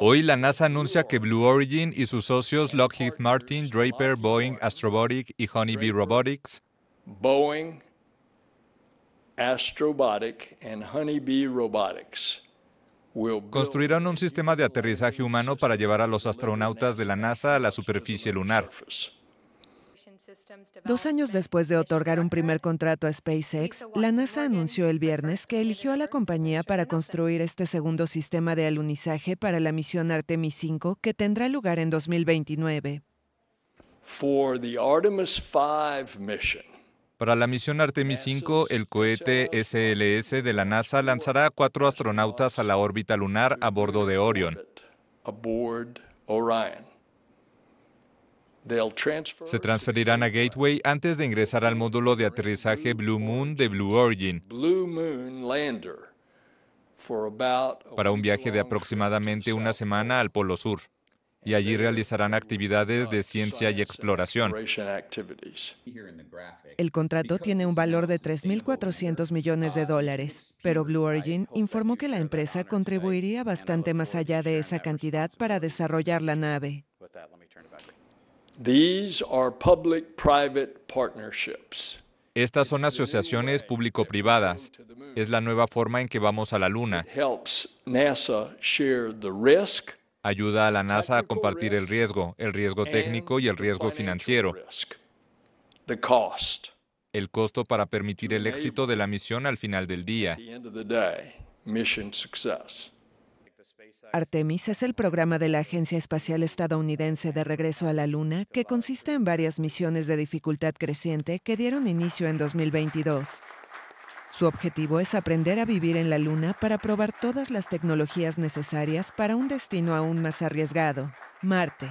Hoy la NASA anuncia que Blue Origin y sus socios Lockheed Martin, Draper, Boeing, Astrobotic y Honeybee Robotics Honeybee Robotics construirán un sistema de aterrizaje humano para llevar a los astronautas de la NASA a la superficie lunar. Dos años después de otorgar un primer contrato a SpaceX, la NASA anunció el viernes que eligió a la compañía para construir este segundo sistema de alunizaje para la misión Artemis 5 que tendrá lugar en 2029. Para la misión Artemis V, el cohete SLS de la NASA lanzará a cuatro astronautas a la órbita lunar a bordo de Orion. Se transferirán a Gateway antes de ingresar al módulo de aterrizaje Blue Moon de Blue Origin para un viaje de aproximadamente una semana al Polo Sur y allí realizarán actividades de ciencia y exploración. El contrato tiene un valor de 3.400 millones de dólares, pero Blue Origin informó que la empresa contribuiría bastante más allá de esa cantidad para desarrollar la nave. Estas son asociaciones público-privadas. Es la nueva forma en que vamos a la Luna. Ayuda a la NASA a compartir el riesgo, el riesgo técnico y el riesgo financiero. El costo para permitir el éxito de la misión al final del día. Artemis es el programa de la Agencia Espacial Estadounidense de Regreso a la Luna que consiste en varias misiones de dificultad creciente que dieron inicio en 2022. Su objetivo es aprender a vivir en la Luna para probar todas las tecnologías necesarias para un destino aún más arriesgado, Marte.